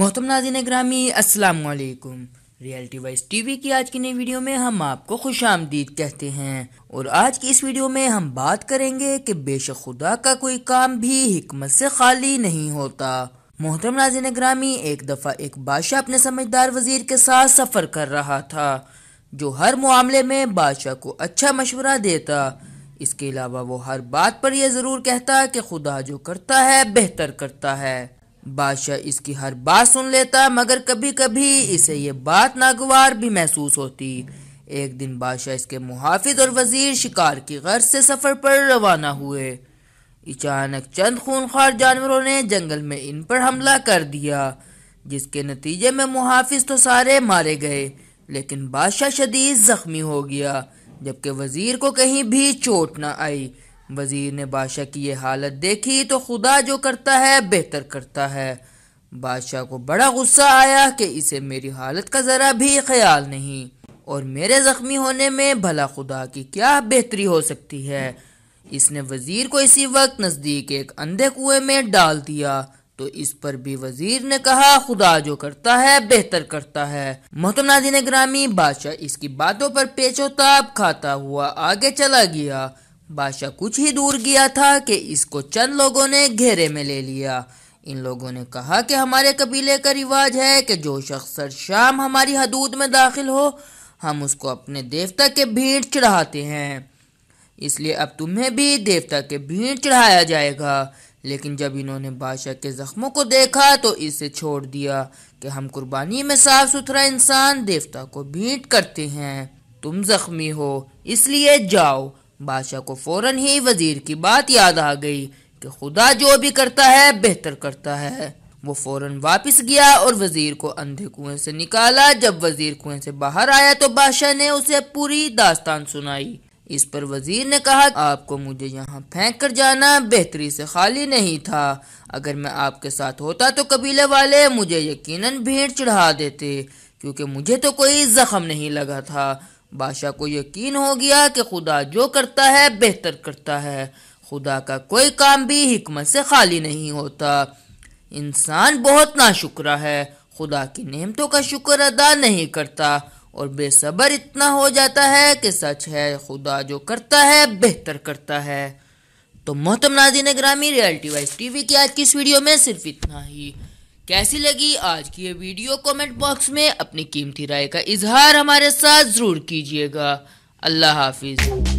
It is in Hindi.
मोहतम नाजिन ग्रामी असलकुम रियलिटी टी टीवी की आज की नई वीडियो में हम आपको खुश आमदीद कहते हैं और आज की इस वीडियो में हम बात करेंगे कि बेशक खुदा का कोई काम भी हमत से खाली नहीं होता मोहतरम नाजिन ग्रामी एक दफ़ा एक बादशाह अपने समझदार वजीर के साथ सफ़र कर रहा था जो हर मामले में बादशाह को अच्छा मशवरा देता इसके अलावा वो हर बात पर यह ज़रूर कहता कि खुदा जो करता है बेहतर करता है बादशाह इसकी हर बात सुन लेता मगर कभी कभी इसे ये बात नागवार भी महसूस होती एक दिन बादशाह इसके मुहाफिज और वजीर शिकार की गर्ज से सफर पर रवाना हुए अचानक चंद खूनखार जानवरों ने जंगल में इन पर हमला कर दिया जिसके नतीजे में मुहाफिज तो सारे मारे गए लेकिन बादशाह शदीद जख्मी हो गया जबकि वजीर को कहीं भी चोट न आई वजीर ने बादशाह की यह हालत देखी तो खुदा जो करता है बेहतर करता है बादशाह को बड़ा गुस्सा आया कि इसे मेरी हालत का ज़रा भी ख्याल नहीं और मेरे ज़ख्मी होने में भला खुदा की क्या बेहतरी हो सकती है इसने वज़ीर को इसी वक्त नज़दीक एक अंधे कुएं में डाल दिया तो इस पर भी वजीर ने कहा खुदा जो करता है बेहतर करता है मोहतनाजी ने ग्रामी बादशाह इसकी बातों पर पेचोताब खाता हुआ आगे चला गया बादशाह कुछ ही दूर गया था कि इसको चंद लोगों ने घेरे में ले लिया इन लोगों ने कहा कि हमारे कबीले का रिवाज है कि जो शख्स शाम हमारी हदूद में दाखिल हो हम उसको अपने देवता के भीड़ चढ़ाते हैं इसलिए अब तुम्हें भी देवता के भीड़ चढ़ाया जाएगा लेकिन जब इन्होंने बादशाह के ज़ख्मों को देखा तो इसे छोड़ दिया कि हम कुर्बानी में साफ सुथरा इंसान देवता को भीट करते हैं तुम ज़ख्मी हो इसलिए जाओ बादशाह को फौरन ही वजीर की बात याद आ गई कि खुदा जो भी करता है बेहतर करता है वो फौरन वापस गया और वजीर को अंधे कुएं से निकाला जब वजीर कुएं से बाहर आया तो बादशाह ने उसे पूरी दास्तान सुनाई इस पर वजीर ने कहा आपको मुझे यहाँ फेंक कर जाना बेहतरी से खाली नहीं था अगर मैं आपके साथ होता तो कबीले वाले मुझे यकीनन भीड़ चढ़ा देते क्योंकि मुझे तो कोई जख्म नहीं लगा था बादशाह को यकीन हो गया कि खुदा जो करता है बेहतर करता है खुदा का कोई काम भी हमत से खाली नहीं होता इंसान बहुत नाशुक्रा है खुदा की नेमतों का शुक्र अदा नहीं करता और बेसब्र इतना हो जाता है कि सच है खुदा जो करता है बेहतर करता है तो मोहतम ने ग्रामी रियलिटी वाइज टीवी की आज की इस वीडियो में सिर्फ इतना ही कैसी लगी आज की ये वीडियो कमेंट बॉक्स में अपनी कीमती राय का इजहार हमारे साथ ज़रूर कीजिएगा अल्लाह हाफिज़